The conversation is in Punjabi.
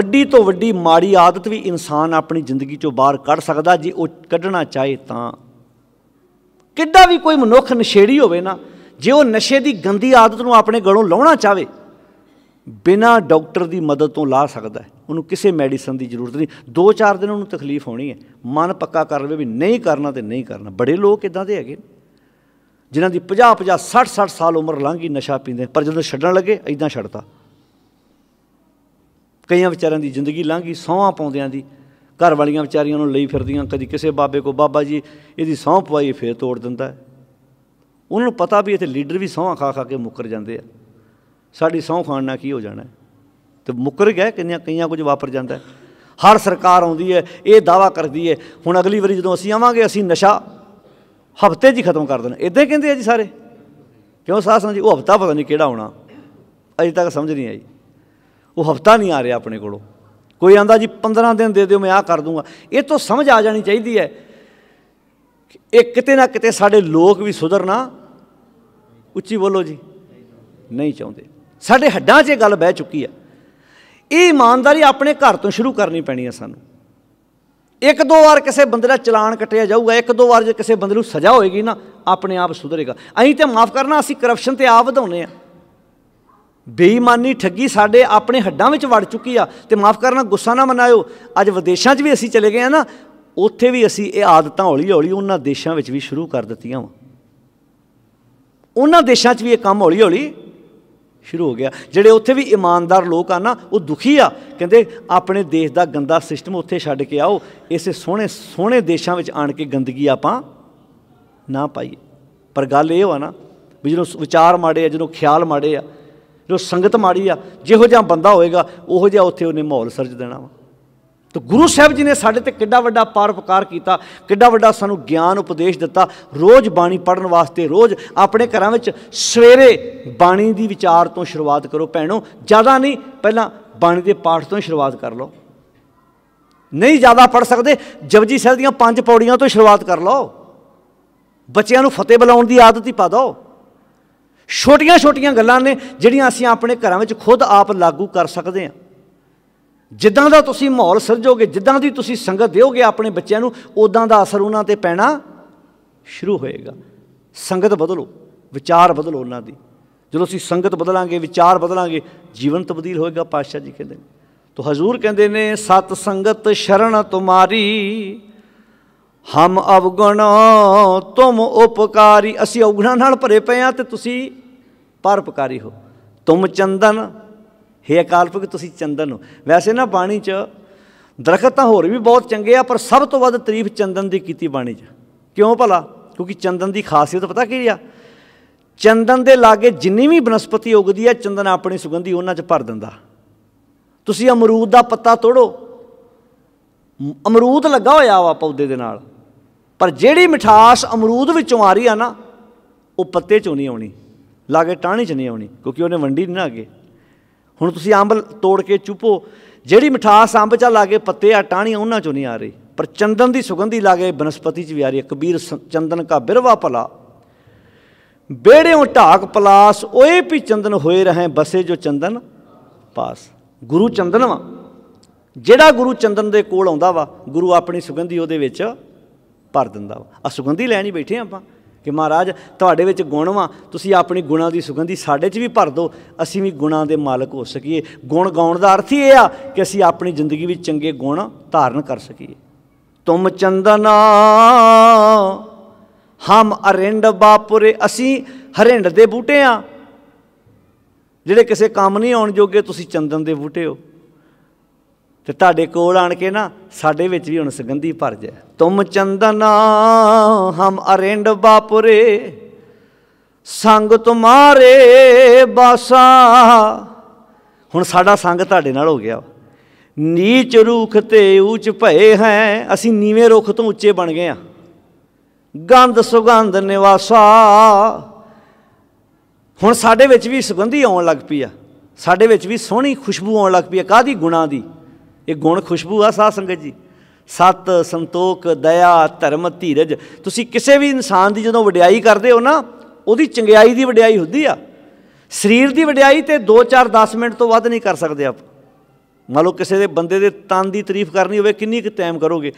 ਵੱਡੀ ਤੋਂ ਵੱਡੀ ਮਾੜੀ ਆਦਤ ਵੀ ਇਨਸਾਨ ਆਪਣੀ ਜ਼ਿੰਦਗੀ ਚੋਂ ਬਾਹਰ ਕੱਢ ਸਕਦਾ ਜੇ ਉਹ ਕੱਢਣਾ ਚਾਹੇ ਤਾਂ ਕਿੱਡਾ ਵੀ ਕੋਈ ਮਨੁੱਖ ਨਸ਼ੇੜੀ ਹੋਵੇ ਨਾ ਜੇ ਉਹ ਨਸ਼ੇ ਦੀ ਗੰਦੀ ਆਦਤ ਨੂੰ ਆਪਣੇ ਗਲੋਂ ਲਾਉਣਾ ਚਾਹੇ ਬਿਨਾ ਡਾਕਟਰ ਦੀ ਮਦਦ ਤੋਂ ਲਾ ਸਕਦਾ ਉਹਨੂੰ ਕਿਸੇ ਮੈਡੀਸਨ ਦੀ ਜ਼ਰੂਰਤ ਨਹੀਂ 2-4 ਦਿਨ ਉਹਨੂੰ ਤਕਲੀਫ ਹੋਣੀ ਹੈ ਮਨ ਪੱਕਾ ਕਰ ਲਵੇ ਵੀ ਨਹੀਂ ਕਰਨਾ ਤੇ ਨਹੀਂ ਕਰਨਾ ਬੜੇ ਲੋਕ ਇਦਾਂ ਦੇ ਹੈਗੇ ਜਿਨ੍ਹਾਂ ਦੀ 50 50 60 60 ਸਾਲ ਉਮਰ ਲੰਘੀ ਨਸ਼ਾ ਪੀਂਦੇ ਪਰ ਜਦੋਂ ਛੱਡਣ ਲੱਗੇ ਇਦਾਂ ਛੱਡਤਾ ਕਈਆਂ ਵਿਚਾਰਿਆਂ ਦੀ ਜ਼ਿੰਦਗੀ ਲੰਘ ਗਈ ਸੌਹਾਂ ਪਾਉਂਦਿਆਂ ਦੀ ਘਰ ਵਾਲੀਆਂ ਵਿਚਾਰੀਆਂ ਨੂੰ ਲਈ ਫਿਰਦੀਆਂ ਕਦੀ ਕਿਸੇ ਬਾਬੇ ਕੋ ਬਾਬਾ ਜੀ ਇਹਦੀ ਸੌਂਹ ਪਵਾਈ ਫੇਰ ਤੋੜ ਦਿੰਦਾ ਉਹਨਾਂ ਨੂੰ ਪਤਾ ਵੀ ਇੱਥੇ ਲੀਡਰ ਵੀ ਸੌਂਹਾਂ ਖਾ ਖਾ ਕੇ ਮੁੱਕਰ ਜਾਂਦੇ ਆ ਸਾਡੀ ਸੌਂਹ ਖਾਣ ਨਾਲ ਕੀ ਹੋ ਜਾਣਾ ਤੇ ਮੁੱਕਰ ਗਏ ਕਿੰਨੀਆਂ ਕਈਆਂ ਕੁਝ ਵਾਪਰ ਜਾਂਦਾ ਹਰ ਸਰਕਾਰ ਆਉਂਦੀ ਹੈ ਇਹ ਦਾਵਾ ਕਰਦੀ ਹੈ ਹੁਣ ਅਗਲੀ ਵਾਰੀ ਜਦੋਂ ਅਸੀਂ ਆਵਾਂਗੇ ਅਸੀਂ ਨਸ਼ਾ ਹਫਤੇ ਜੀ ਖਤਮ ਕਰ ਦੇਣਾ ਇਦਾਂ ਕਹਿੰਦੇ ਆ ਜੀ ਸਾਰੇ ਕਿਉਂ ਸਾਹ ਸਮਝੀ ਉਹ ਹਫਤਾ ਪਤਾ ਨਹੀਂ ਕਿਹੜਾ ਹੋਣਾ ਅਜੇ ਤੱਕ ਸਮਝ ਨਹੀਂ ਆਈ ਉਹ ਹਫਤਾ ਨਹੀਂ ਆ ਰਿਹਾ ਆਪਣੇ ਕੋਲੋਂ ਕੋਈ ਆਂਦਾ ਜੀ 15 ਦਿਨ ਦੇ ਦਿਓ ਮੈਂ ਆ ਕਰ ਦੂੰਗਾ ਇਹ ਤੋਂ ਸਮਝ ਆ ਜਾਣੀ ਚਾਹੀਦੀ ਹੈ ਇਹ ਕਿਤੇ ਨਾ ਕਿਤੇ ਸਾਡੇ ਲੋਕ ਵੀ ਸੁਧਰਨਾ ਉੱਚੀ ਬੋਲੋ ਜੀ ਨਹੀਂ ਚਾਹੁੰਦੇ ਸਾਡੇ ਹੱਡਾਂ 'ਚ ਇਹ ਗੱਲ ਬਹਿ ਚੁੱਕੀ ਹੈ ਇਹ ਇਮਾਨਦਾਰੀ ਆਪਣੇ ਘਰ ਤੋਂ ਸ਼ੁਰੂ ਕਰਨੀ ਪੈਣੀ ਹੈ ਸਾਨੂੰ ਇੱਕ ਦੋ ਵਾਰ ਕਿਸੇ ਬੰਦੇ ਦਾ ਚਲਾਨ ਕੱਟਿਆ ਜਾਊਗਾ ਇੱਕ ਦੋ ਵਾਰ ਜੇ ਕਿਸੇ ਬੰਦੇ ਨੂੰ ਸਜ਼ਾ ਹੋਏਗੀ ਨਾ ਆਪਣੇ ਆਪ ਸੁਧਰੇਗਾ ਅਸੀਂ ਤੇ ਮਾਫ ਕਰਨਾ ਅਸੀਂ ਕਰਪਸ਼ਨ ਤੇ ਆਪ ਵਧਾਉਨੇ ਆ ਬੇਈਮਾਨੀ ਠੱਗੀ ਸਾਡੇ ਆਪਣੇ ਹੱਡਾਂ ਵਿੱਚ ਵੜ ਚੁੱਕੀ ਆ ਤੇ ਮਾਫ ਕਰਨਾ ਗੁੱਸਾ ਨਾ ਮਨਾਇਓ ਅੱਜ ਵਿਦੇਸ਼ਾਂ 'ਚ ਵੀ ਅਸੀਂ ਚਲੇ ਗਏ ਆ ਨਾ ਉੱਥੇ ਵੀ ਅਸੀਂ ਇਹ ਆਦਤਾਂ ਹੌਲੀ-ਹੌਲੀ ਉਹਨਾਂ ਦੇਸ਼ਾਂ ਵਿੱਚ ਵੀ ਸ਼ੁਰੂ ਕਰ ਦਿੱਤੀਆਂ ਵਾ ਉਹਨਾਂ ਦੇਸ਼ਾਂ 'ਚ ਵੀ ਇਹ ਕੰਮ ਹੌਲੀ-ਹੌਲੀ ਸ਼ੁਰੂ ਹੋ ਗਿਆ ਜਿਹੜੇ ਉੱਥੇ ਵੀ ਇਮਾਨਦਾਰ ਲੋਕ ਆ ਨਾ ਉਹ ਦੁਖੀ ਆ ਕਹਿੰਦੇ ਆਪਣੇ ਦੇਸ਼ ਦਾ ਗੰਦਾ ਸਿਸਟਮ ਉੱਥੇ ਛੱਡ ਕੇ ਆਓ ਇਸੇ ਸੋਹਣੇ ਸੋਹਣੇ ਦੇਸ਼ਾਂ ਵਿੱਚ ਆਣ ਕੇ ਗੰਦਗੀ ਆਪਾਂ ਨਾ ਪਾਈਏ ਪਰ ਗੱਲ ਇਹ ਹੋਆ ਨਾ ਵੀ ਜਦੋਂ ਵਿਚਾਰ ਮਾੜੇ ਆ ਜਦੋਂ ਖਿਆਲ ਮਾੜੇ ਆ ਜੋ ਸੰਗਤ ਮਾੜੀ ਆ ਜਿਹੋ ਜਿਹਾ ਬੰਦਾ ਹੋਏਗਾ ਉਹੋ ਜਿਹਾ ਉੱਥੇ ਉਹਨੇ ਮਾਹੌਲ ਸਿਰਜ ਦੇਣਾ ਵਾ ਤੋ ਗੁਰੂ ਸਾਹਿਬ ਜੀ ਨੇ ਸਾਡੇ ਤੇ ਕਿੱਡਾ ਵੱਡਾ ਪਰਉਪਕਾਰ ਕੀਤਾ ਕਿੱਡਾ ਵੱਡਾ ਸਾਨੂੰ ਗਿਆਨ ਉਪਦੇਸ਼ ਦਿੱਤਾ ਰੋਜ਼ ਬਾਣੀ ਪੜਨ ਵਾਸਤੇ ਰੋਜ਼ ਆਪਣੇ ਘਰਾਂ ਵਿੱਚ ਸਵੇਰੇ ਬਾਣੀ ਦੀ ਵਿਚਾਰ ਤੋਂ ਸ਼ੁਰੂਆਤ ਕਰੋ ਭੈਣੋ ਜ਼ਿਆਦਾ ਨਹੀਂ ਪਹਿਲਾਂ ਬਾਣੀ ਦੇ ਪਾਠ ਤੋਂ ਸ਼ੁਰੂਆਤ ਕਰ ਲਓ ਨਹੀਂ ਜ਼ਿਆਦਾ ਪੜ ਸਕਦੇ ਜਪਜੀ ਸਾਹਿਬ ਦੀਆਂ ਪੰਜ ਪੌੜੀਆਂ ਤੋਂ ਸ਼ੁਰੂਆਤ ਕਰ ਲਓ ਬੱਚਿਆਂ ਨੂੰ ਫਤਿਹ ਬੁਲਾਉਣ ਦੀ ਆਦਤ ਹੀ ਪਾ ਦਿਓ ਛੋਟੀਆਂ-ਛੋਟੀਆਂ ਗੱਲਾਂ ਨੇ ਜਿਹੜੀਆਂ ਅਸੀਂ ਆਪਣੇ ਘਰਾਂ ਵਿੱਚ ਖੁਦ ਆਪ ਲਾਗੂ ਕਰ ਸਕਦੇ ਹਾਂ ਜਿੱਦਾਂ ਦਾ ਤੁਸੀਂ ਮਾਹੌਲ ਸਿਰਜੋਗੇ ਜਿੱਦਾਂ ਦੀ ਤੁਸੀਂ ਸੰਗਤ ਦਿਓਗੇ ਆਪਣੇ ਬੱਚਿਆਂ ਨੂੰ ਉਦਾਂ ਦਾ ਅਸਰ ਉਹਨਾਂ ਤੇ ਪੈਣਾ ਸ਼ੁਰੂ ਹੋਏਗਾ ਸੰਗਤ ਬਦਲੋ ਵਿਚਾਰ ਬਦਲੋ ਉਹਨਾਂ ਦੀ ਜਦੋਂ ਅਸੀਂ ਸੰਗਤ ਬਦਲਾਂਗੇ ਵਿਚਾਰ ਬਦਲਾਂਗੇ ਜੀਵਨ ਤਬਦੀਲ ਹੋਏਗਾ ਪਾਤਸ਼ਾਹ ਜੀ ਕਹਿੰਦੇ ਨੇ ਤੋ ਹਜ਼ੂਰ ਕਹਿੰਦੇ ਨੇ ਸਤ ਸੰਗਤ ਸ਼ਰਣ ਤੁਮਾਰੀ ਹਮ ਅਵਗਣ ਤੁਮ ਉਪਕਾਰੀ ਅਸੀਂ ਔਗਣਾ ਨਾਲ ਭਰੇ ਪਏ ਆ ਤੇ ਤੁਸੀਂ ਪਰਪਕਾਰੀ ਹੋ ਤੁਮ ਚੰਦਨ ਹੈ ਅਕਾਲ ਤੁਸੀਂ ਚੰਦਨ ਹੋ ਵੈਸੇ ਨਾ ਬਾਣੀ 'ਚ ਦਰਖਤ ਤਾਂ ਹੋਰ ਵੀ ਬਹੁਤ ਚੰਗੇ ਆ ਪਰ ਸਭ ਤੋਂ ਵੱਧ ਤਾਰੀਫ ਚੰਦਨ ਦੀ ਕੀਤੀ ਬਾਣੀ 'ਚ ਕਿਉਂ ਭਲਾ ਕਿਉਂਕਿ ਚੰਦਨ ਦੀ ਖਾਸੀਅਤ ਪਤਾ ਕੀ ਆ ਚੰਦਨ ਦੇ ਲਾਗੇ ਜਿੰਨੀ ਵੀ ਬਨਸਪਤੀ ਉਗਦੀ ਆ ਚੰਦਨ ਆਪਣੀ ਸੁਗੰਧੀ ਉਹਨਾਂ 'ਚ ਭਰ ਦਿੰਦਾ ਤੁਸੀਂ ਅਮਰੂਦ ਦਾ ਪੱਤਾ ਤੋੜੋ ਅਮਰੂਦ ਲੱਗਾ ਹੋਇਆ ਵਾ ਪੌਦੇ ਦੇ ਨਾਲ ਪਰ ਜਿਹੜੀ ਮਿਠਾਸ ਅਮਰੂਦ ਵਿੱਚੋਂ ਆ ਰਹੀ ਆ ਨਾ ਉਹ ਪੱਤੇ ਚੋਂ ਨਹੀਂ ਆਉਣੀ ਲਾਗੇ ਟਾਣੀ ਚ ਨਹੀਂ ਆਉਣੀ ਕਿਉਂਕਿ ਉਹਨੇ ਵੰਡੀ ਨਹੀਂ ਨਾ ਅਗੇ ਹੁਣ ਤੁਸੀਂ ਅੰਬ ਤੋੜ ਕੇ ਚੁਪੋ ਜਿਹੜੀ ਮਿਠਾਸ ਅੰਬ ਚ ਲਾਗੇ ਪੱਤੇ ਆ ਟਾਣੀਆਂ ਉਹਨਾਂ ਚੋਂ ਨਹੀਂ ਆ ਰਹੀ ਪਰ ਚੰਦਨ ਦੀ ਸੁਗੰਧੀ ਲਾਗੇ ਬਨਸਪਤੀ ਚ ਵੀ ਆ ਰਹੀ ਕਬੀਰ ਚੰਦਨ ਕਾ ਬਿਰਵਾ ਬੇੜੇ ਬੇੜਿਓਂ ਢਾਕ ਪਲਾਸ ਓਏ ਵੀ ਚੰਦਨ ਹੋਏ ਰਹੇ ਬਸੇ ਜੋ ਚੰਦਨ ਪਾਸ ਗੁਰੂ ਚੰਦਨ ਵਾ ਜਿਹੜਾ ਗੁਰੂ ਚੰਦਨ ਦੇ ਕੋਲ ਆਉਂਦਾ ਵਾ ਗੁਰੂ ਆਪਣੀ ਸੁਗੰਧੀ ਉਹਦੇ ਵਿੱਚ ਭਰ ਦਿੰਦਾ ਵਾ ਆ ਸੁਗੰਧੀ ਲੈਣ ਹੀ ਬੈਠੇ ਆਪਾਂ ਕਿ ਮਹਾਰਾਜ ਤੁਹਾਡੇ ਵਿੱਚ ਗੁਣ ਵਾ ਤੁਸੀਂ ਆਪਣੀ ਗੁਣਾ ਦੀ ਸੁਗੰਧੀ ਸਾਡੇ 'ਚ ਵੀ ਭਰ ਦਿਓ ਅਸੀਂ ਵੀ ਗੁਣਾ ਦੇ ਮਾਲਕ ਹੋ ਸਕੀਏ ਗੁਣ ਗਾਉਣ ਦਾ ਅਰਥ ਹੀ ਇਹ ਆ ਕਿ ਅਸੀਂ ਆਪਣੀ ਜ਼ਿੰਦਗੀ ਵਿੱਚ ਚੰਗੇ ਗੁਣ ਧਾਰਨ ਕਰ ਸਕੀਏ ਤੁਮ ਚੰਦਨਾ ਹਮ ਅਰਿੰਡ ਬਾਪੁਰੇ ਅਸੀਂ ਹਰਿੰਡ ਦੇ ਬੂਟੇ ਆ ਜਿਹੜੇ ਕਿਸੇ ਕੰਮ ਨਹੀਂ ਆਉਣ ਜੋਗੇ ਤੁਸੀਂ ਚੰਦਨ ਦੇ ਬੂਟੇ ਹੋ ਤੇ ਤੁਹਾਡੇ ਕੋਲ ਆਣ ਕੇ ਨਾ ਸਾਡੇ ਵਿੱਚ ਵੀ ਹੁਣ ਸੁਗੰਧੀ ਭਰ ਜਾਏ ਤੁਮ ਚੰਦਨਾ ਹਮ ਅਰਿੰਡ ਬਾਪੁਰੇ ਸੰਗ ਤੁਮਾਰੇ ਬਾਸਾ ਹੁਣ ਸਾਡਾ ਸੰਗ ਤੁਹਾਡੇ ਨਾਲ ਹੋ ਗਿਆ ਨੀਚ ਰੂਖ ਤੇ ਉੱਚ ਭਏ ਹੈ ਅਸੀਂ ਨੀਵੇਂ ਰੁੱਖ ਤੋਂ ਉੱਚੇ ਬਣ ਗਏ ਆ ਗੰਧ ਸੁਗੰਧ ਨਿਵਾਸਾ ਹੁਣ ਸਾਡੇ ਵਿੱਚ ਵੀ ਸੁਗੰਧੀ ਆਉਣ ਲੱਗ ਪਈ ਆ ਸਾਡੇ ਵਿੱਚ ਵੀ ਸੋਹਣੀ ਖੁਸ਼ਬੂ ਆਉਣ ਲੱਗ ਪਈ ਆ ਕਾਦੀ ਗੁਣਾ ਦੀ ਇਹ ਗੁਣ ਖੁਸ਼ਬੂ ਆ ਸਾਧ ਸੰਗਤ ਜੀ ਸਤ ਸੰਤੋਖ ਦਇਆ ਧਰਮ ਧੀਰਜ ਤੁਸੀਂ ਕਿਸੇ ਵੀ ਇਨਸਾਨ ਦੀ ਜਦੋਂ ਵਡਿਆਈ ਕਰਦੇ ਹੋ ਨਾ ਉਹਦੀ ਚੰਗਿਆਈ ਦੀ ਵਡਿਆਈ ਹੁੰਦੀ ਆ ਸਰੀਰ ਦੀ ਵਡਿਆਈ ਤੇ 2-4 10 ਮਿੰਟ ਤੋਂ ਵੱਧ ਨਹੀਂ ਕਰ ਸਕਦੇ ਆਪ ਮੰਨ ਲਓ ਕਿਸੇ ਦੇ ਬੰਦੇ ਦੇ ਤਨ ਦੀ ਤਾਰੀਫ ਕਰਨੀ ਹੋਵੇ ਕਿੰਨੀ ਕੁ ਟਾਈਮ ਕਰੋਗੇ